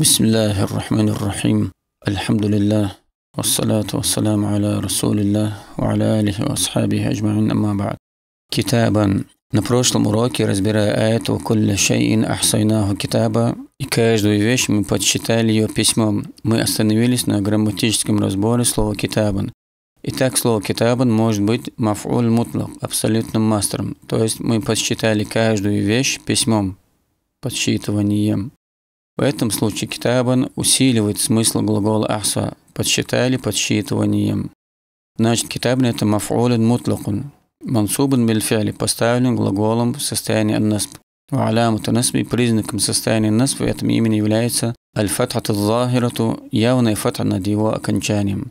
بسم الله الرحمن الرحيم الحمد لله والصلاة والسلام على رسول الله وعلى آله وأصحابه أجمعين أما بعد كتابا На прошлом уроке, разбирая аят «Вакулля шейин ахсайнаху китаба» и каждую вещь мы подсчитали ее письмом, мы остановились на грамматическом разборе слова «китабан». Итак, слово «китабан» может быть «маф'уль мутлак» – абсолютным мастером, то есть мы подсчитали каждую вещь письмом, подсчитыванием. В этом случае китабан усиливает смысл глагола ахса «подсчитали подсчитыванием». Значит, китабан – это мафулин мутлакун, мансубан бельфяли, поставлен глаголом в состоянии аннасб. Валямут аннасб и признаком состояния насп в этом имени является аль-фатхат захирату явная фатха над его окончанием.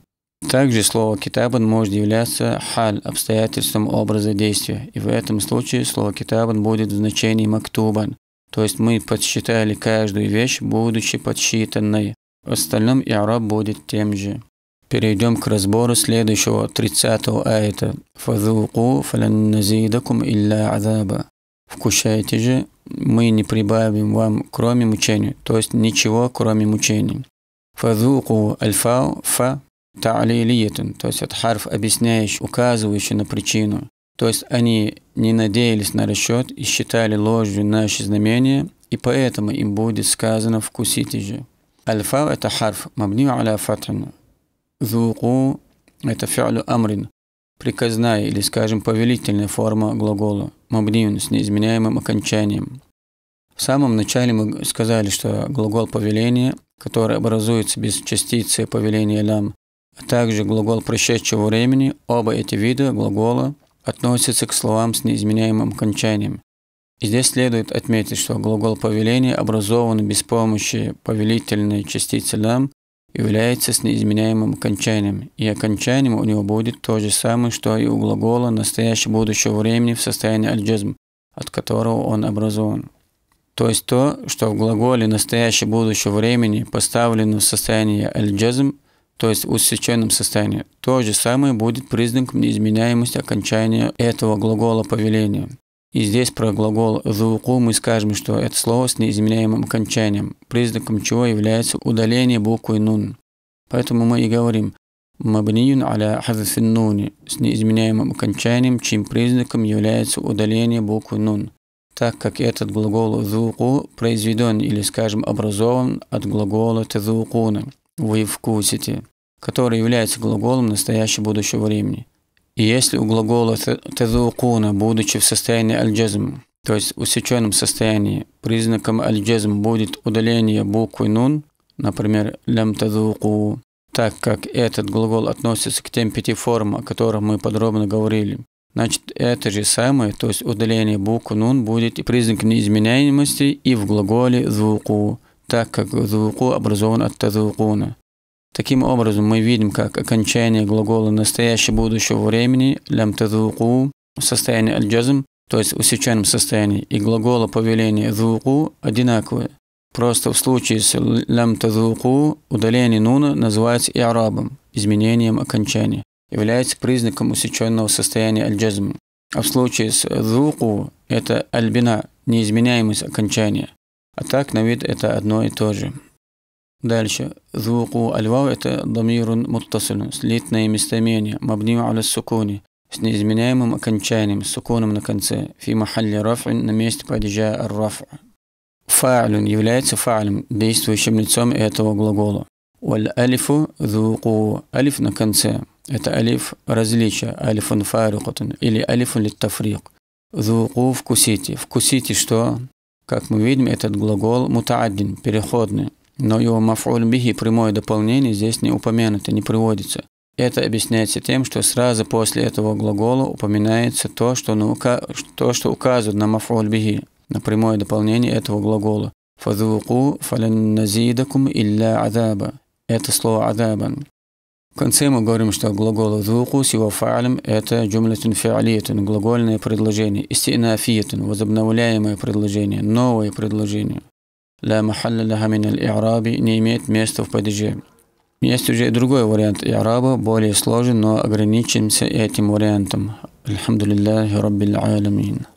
Также слово «китабан» может являться «халь» – обстоятельством образа действия, и в этом случае слово «китабан» будет в значении «мактубан», то есть мы подсчитали каждую вещь, будучи подсчитанной. В остальном араб будет тем же. Перейдем к разбору следующего 30 аята. «Фазуку фалан назидакум илля азаба». «Вкушайте же, мы не прибавим вам, кроме мучений. То есть ничего, кроме мучений. «Фазуку альфау фа та'лилиятун». То есть это харф, объясняющий, указывающий на причину. То есть они не надеялись на расчет и считали ложью наши знамения, и поэтому им будет сказано «вкусите же». Альфа – это харф, мабнию аля фатхин. Зуку – это фиалю амрин, приказная или, скажем, повелительная форма глагола, мабниюн с неизменяемым окончанием. В самом начале мы сказали, что глагол повеления, который образуется без частицы повеления лям, а также глагол прошедшего времени, оба эти вида глагола – относится к словам с неизменяемым окончанием. здесь следует отметить, что глагол повеления, образованный без помощи повелительной частицы «лам», является с неизменяемым окончанием, и окончанием у него будет то же самое, что и у глагола настоящего будущего времени в состоянии аль от которого он образован. То есть то, что в глаголе настоящего будущего времени поставлено в состояние аль то есть в усеченном состоянии. То же самое будет признаком неизменяемости окончания этого глагола повеления. И здесь про глагол «звуку» мы скажем, что это слово с неизменяемым окончанием, признаком чего является удаление буквы «нун». Поэтому мы и говорим «мабниюн аля хазфин с неизменяемым окончанием, чьим признаком является удаление буквы «нун», так как этот глагол «звуку» произведен или, скажем, образован от глагола «тазукуна» вы вкусите, который является глаголом настоящего будущего времени. И если у глагола «тезукуна», будучи в состоянии аль то есть в усеченном состоянии, признаком аль будет удаление буквы «нун», например, «лям тезуку», так как этот глагол относится к тем пяти формам, о которых мы подробно говорили. Значит, это же самое, то есть удаление буквы «нун» будет и признаком неизменяемости и в глаголе «звуку», так как звуку образован от тазукуна. Таким образом, мы видим, как окончание глагола настоящего будущего времени лям тазуку в состоянии аль то есть в усеченном состоянии, и глагола повеления звуку одинаковые. Просто в случае с лям тазуку удаление нуна называется и арабом, изменением окончания, является признаком усеченного состояния аль А в случае с звуку это альбина неизменяемость окончания. А так на вид это одно и то же. Дальше. Звуку альвау это дамирун муттасилун, слитное местомение, мабнию аля сукуни, с неизменяемым окончанием, с суконом на конце, фи махалли раф'ин на месте падежа ар-раф'а. Фа'люн является фа'лем, действующим лицом этого глагола. Валь алифу зуку алиф на конце. Это алиф различия, алифун фарикутун или алифун литтафрик. Зуку вкусите. Вкусите что? Как мы видим, этот глагол мутаадин, переходный, но его мафуль бихи, прямое дополнение, здесь не упомянуто, не приводится. Это объясняется тем, что сразу после этого глагола упоминается то, что, на то, что указывает на мафуль бихи, на прямое дополнение этого глагола. «Фазуку фалянназидакум илля адаба». Это слово адабан. В конце мы говорим, что глагол «звуку» с его фа'лем – это джумлятун фи'алиятун, глагольное предложение, истинафиятун, возобновляемое предложение, новое предложение. «Ла махалля лаха мин аль-и'раби» не имеет места в падеже. Есть уже другой вариант «и'раба», более сложен, но ограничимся этим вариантом. Алхамдулиллахи Раббиль аламин.